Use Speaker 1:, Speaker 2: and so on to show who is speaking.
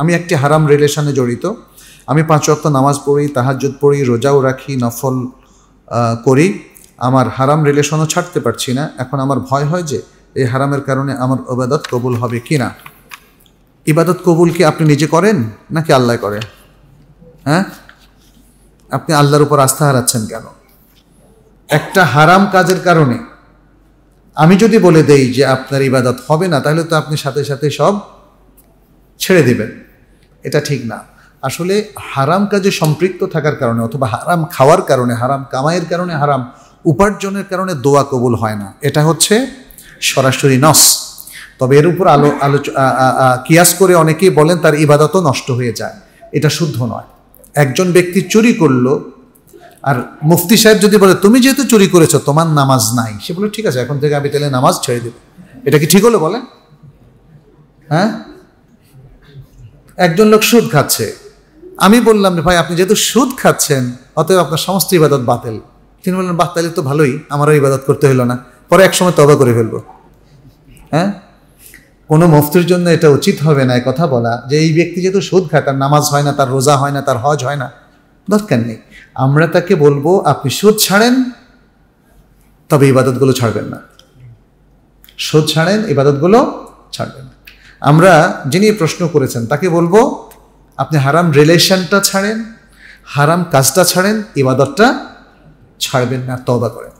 Speaker 1: আমি একটি হারাম রিলেশনে জড়িত আমি পাঁচ অক্ত নামাজ পড়ি তাহাজ্জুদ পড়ি রোজাও রাখি নফল করি আমার হারাম রিলেশনও ছাড়তে পারছি না এখন আমার ভয় হয় যে এই হারামের কারণে আমার ইবাদত কবুল হবে কি না ইবাদত কবুল কি আপনি নিজে করেন নাকি আল্লাহ করে হ্যাঁ আপনি আল্লাহর উপর আস্থা হারাচ্ছেন কেন একটা হারাম কাজের কারণে আমি যদি বলে দেই যে আপনার ইবাদত হবে না তাহলে তো আপনি সাথে সাথে সব ছেড়ে দিবেন এটা ঠিক না আসলে হারাম কাজে সম্পৃক্ত থাকার কারণে অথবা হারাম খাওয়ার কারণে হারাম কামাইয়ের কারণে হারাম উপার্জনের কারণে দোয়া কবুল হয় না এটা হচ্ছে সরাসরি নস তবে এর উপর আলো আলোচ কিয়াস করে অনেকেই বলেন তার ইবাদতও নষ্ট হয়ে যায় এটা শুদ্ধ নয় একজন ব্যক্তি চুরি করলো আর মুফতি সাহেব যদি বলে তুমি যেহেতু চুরি করেছো তোমার নামাজ নাই সে বলে ঠিক আছে এখন থেকে আমি তাহলে নামাজ ছেড়ে দেব এটা কি ঠিক হলো বলেন হ্যাঁ একজন লোক সুদ খাচ্ছে আমি বললাম যে ভাই আপনি যেহেতু সুদ খাচ্ছেন অতএব আপনার সমস্ত ইবাদত বাতিল তিনি বললেন বাহ তাহলে তো ভালোই আমারও ইবাদত করতে হলো না পরে একসময় তবা করে ফেলবো হ্যাঁ কোনো মুফতির জন্য এটা উচিত হবে না কথা বলা যে এই ব্যক্তি যেহেতু সুদ খায় তার নামাজ হয় না তার রোজা হয় না তার হজ হয় না দরকার নেই আমরা তাকে বলবো আপনি সুদ ছাড়েন তবে ইবাদতগুলো ছাড়বেন না সুদ ছাড়েন ইবাদতগুলো ছাড়বেন না আমরা যিনি প্রশ্ন করেছেন তাকে বলবো আপনি হারাম রিলেশনটা ছাড়েন হারাম কাজটা ছাড়েন ইবাদতটা ছাড়বেন না তবা করেন